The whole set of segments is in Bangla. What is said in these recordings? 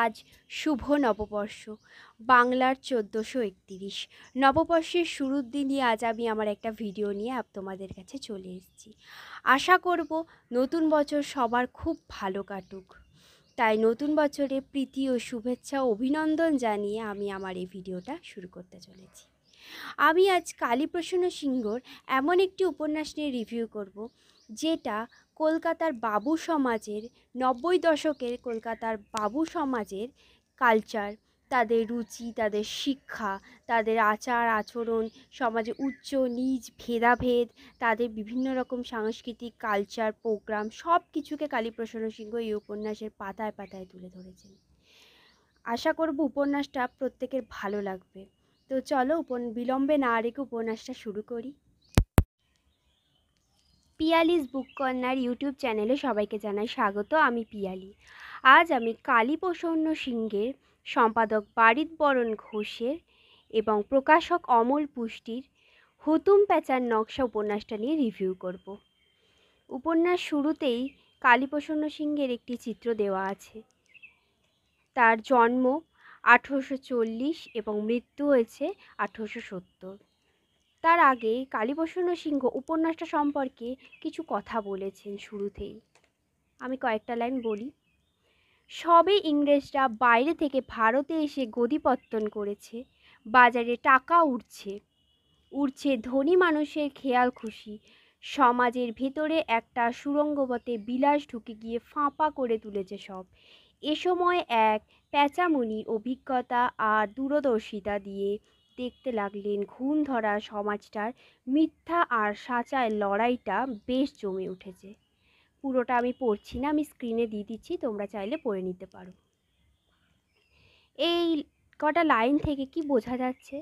আজ শুভ নববর্ষ বাংলার চোদ্দোশো একতিরিশ নববর্ষের শুরুর দিনই আজ আমি আমার একটা ভিডিও নিয়ে আপ তোমাদের কাছে চলে এসেছি আশা করব নতুন বছর সবার খুব ভালো কাটুক তাই নতুন বছরে প্রীতি ও শুভেচ্ছা অভিনন্দন জানিয়ে আমি আমার এই ভিডিওটা শুরু করতে চলেছি আমি আজ কালীপ্রসন্ন সিংহর এমন একটি উপন্যাস নিয়ে রিভিউ করব যেটা কলকাতার বাবু সমাজের নব্বই দশকের কলকাতার বাবু সমাজের কালচার তাদের রুচি তাদের শিক্ষা তাদের আচার আচরণ সমাজে উচ্চ নিজ ভেদাভেদ তাদের বিভিন্ন রকম সাংস্কৃতিক কালচার প্রোগ্রাম সব কিছুকে কালীপ্রসন্ন সিংহ এই উপন্যাসের পাতায় পাতায় তুলে ধরেছেন আশা করব উপন্যাসটা প্রত্যেকের ভালো লাগবে তো চলো উপন বিলম্বে না রেখে উপন্যাসটা শুরু করি পিয়ালিস বুক কর্নার ইউটিউব চ্যানেলে সবাইকে জানাই স্বাগত আমি পিয়ালি আজ আমি কালীপ্রসন্ন সিংহের সম্পাদক বাড়িত বরণ ঘোষের এবং প্রকাশক অমল পুষ্টির হুতুম প্যাচার নকশা উপন্যাসটা নিয়ে রিভিউ করব উপন্যাস শুরুতেই কালীপ্রসন্ন সিংহের একটি চিত্র দেওয়া আছে তার জন্ম আঠেরোশো চল্লিশ এবং মৃত্যু হয়েছে আঠেরোশো সত্তর তার আগে কালীপ্রসন্ন সিংহ উপন্যাসটা সম্পর্কে কিছু কথা বলেছেন শুরুতেই আমি কয়েকটা লাইন বলি সবে ইংরেজরা বাইরে থেকে ভারতে এসে গদিপত্তন করেছে বাজারে টাকা উঠছে উঠছে ধনী মানুষের খেয়াল খুশি সমাজের ভেতরে একটা সুরঙ্গবতে বিলাস ঢুকে গিয়ে ফাঁপা করে তুলেছে সব এ সময় এক প্যাঁচামুনি অভিজ্ঞতা আর দূরদর্শিতা দিয়ে দেখতে লাগলেন ঘুম ধরা সমাজটার মিথ্যা আর সাঁচায় লড়াইটা বেশ জমে উঠেছে পুরোটা আমি পড়ছি না আমি স্ক্রিনে দিয়ে দিচ্ছি তোমরা চাইলে পড়ে নিতে পারো এই কটা লাইন থেকে কি বোঝা যাচ্ছে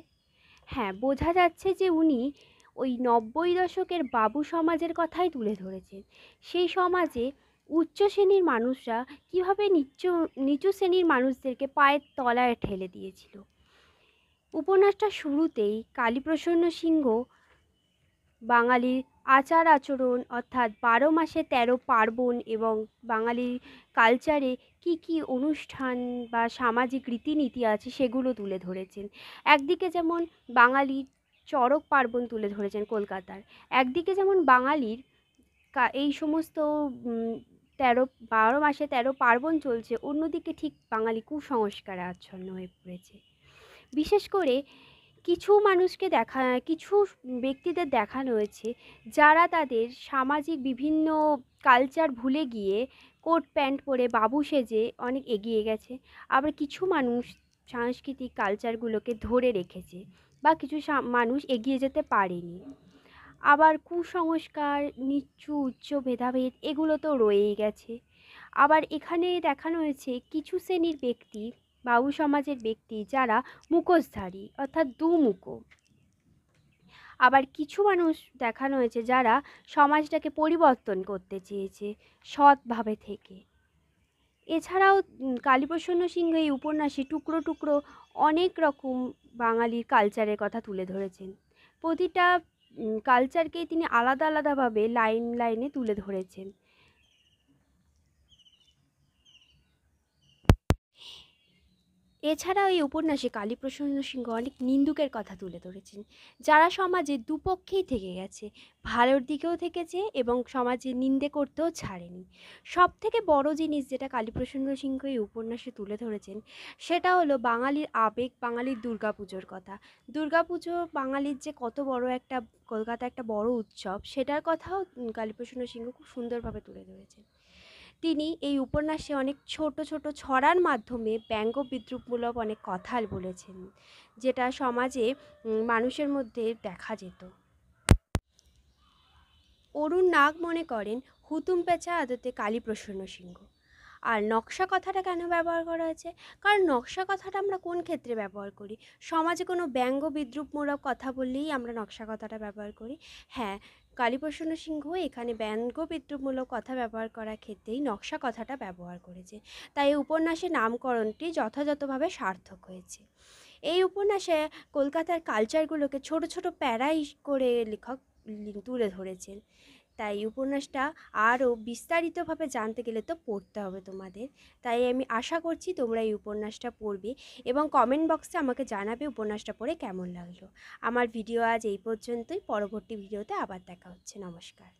হ্যাঁ বোঝা যাচ্ছে যে উনি ওই নব্বই দশকের বাবু সমাজের কথাই তুলে ধরেছেন সেই সমাজে উচ্চ শ্রেণীর মানুষরা কীভাবে নিচু নিচু শ্রেণীর মানুষদেরকে পায়ের তলায় ঠেলে দিয়েছিল উপন্যাসটা শুরুতেই কালীপ্রসন্ন সিংহ বাঙালির আচার আচরণ অর্থাৎ বারো মাসে তেরো পার্বণ এবং বাঙালির কালচারে কি কি অনুষ্ঠান বা সামাজিক রীতিনীতি আছে সেগুলো তুলে ধরেছেন একদিকে যেমন বাঙালির চড়ক পার্বণ তুলে ধরেছেন কলকাতার একদিকে যেমন বাঙালির এই সমস্ত তেরো বারো মাসে তেরো পার্বণ চলছে অন্যদিকে ঠিক বাঙালি কুসংস্কারে আচ্ছন্ন হয়ে পড়েছে বিশেষ করে কিছু মানুষকে দেখা কিছু ব্যক্তিদের দেখানো হয়েছে যারা তাদের সামাজিক বিভিন্ন কালচার ভুলে গিয়ে কোট প্যান্ট পরে বাবু সেজে অনেক এগিয়ে গেছে আবার কিছু মানুষ সাংস্কৃতিক কালচারগুলোকে ধরে রেখেছে বা কিছু মানুষ এগিয়ে যেতে পারেনি আবার কুসংস্কার নিচু উচ্চ ভেদাভেদ এগুলো তো রয়েই গেছে আবার এখানে দেখানো হয়েছে কিছু শ্রেণীর ব্যক্তি বাবু সমাজের ব্যক্তি যারা মুখোশধারী অর্থাৎ দুমুখো আবার কিছু মানুষ দেখানো হয়েছে যারা সমাজটাকে পরিবর্তন করতে চেয়েছে সৎভাবে থেকে এছাড়াও কালীপ্রসন্ন সিংহ এই উপন্যাসে টুকরো টুকরো অনেক রকম বাঙালির কালচারের কথা তুলে ধরেছেন প্রতিটা কালচারকেই তিনি আলাদা আলাদাভাবে লাইন লাইনে তুলে ধরেছেন এছাড়াও এই উপন্যাসে কালীপ্রসন্ন সিংহ অনেক নিন্দুকের কথা তুলে ধরেছেন যারা সমাজে দুপক্ষেই থেকে গেছে ভালোর দিকেও থেকেছে এবং সমাজে নিন্দে করতেও ছাড়েনি সব থেকে বড় জিনিস যেটা কালীপ্রসন্ন সিংহ এই উপন্যাসে তুলে ধরেছেন সেটা হলো বাঙালির আবেগ বাঙালির দুর্গাপুজোর কথা দুর্গাপুজো বাঙালির যে কত বড় একটা কলকাতা একটা বড় উৎসব সেটার কথাও কালীপ্রসন্ন সিংহ খুব সুন্দরভাবে তুলে ধরেছেন তিনি এই উপন্যাসে অনেক ছোট ছোট ছড়ার মাধ্যমে ব্যঙ্গ বিদ্রুপমূলক অনেক কথা বলেছেন যেটা সমাজে মানুষের মধ্যে দেখা যেত অরুণ নাগ মনে করেন হুতুম পেঁচা আদতে কালীপ্রসন্ন সিংহ আর নকশা কথাটা কেন ব্যবহার করা হয়েছে কারণ নকশা কথাটা আমরা কোন ক্ষেত্রে ব্যবহার করি সমাজে কোনো ব্যঙ্গ বিদ্রুপমূলক কথা বললেই আমরা নকশা কথাটা ব্যবহার করি হ্যাঁ কালীপ্রসন্ন সিংহ এখানে ব্যঙ্গ বিদ্রুপমূলক কথা ব্যবহার করার ক্ষেত্রেই নকশা কথাটা ব্যবহার করেছে তাই এই উপন্যাসের নামকরণটি যথাযথভাবে সার্থক হয়েছে এই উপন্যাসে কলকাতার কালচারগুলোকে ছোট ছোট প্যারাই করে লেখক তুলে ধরেছেন তাই উপন্যাসটা আরও বিস্তারিতভাবে জানতে গেলে তো পড়তে হবে তোমাদের তাই আমি আশা করছি তোমরা এই উপন্যাসটা পড়বে এবং কমেন্ট বক্সে আমাকে জানাবে উপন্যাসটা পড়ে কেমন লাগলো আমার ভিডিও আজ এই পর্যন্তই পরবর্তী ভিডিওতে আবার দেখা হচ্ছে নমস্কার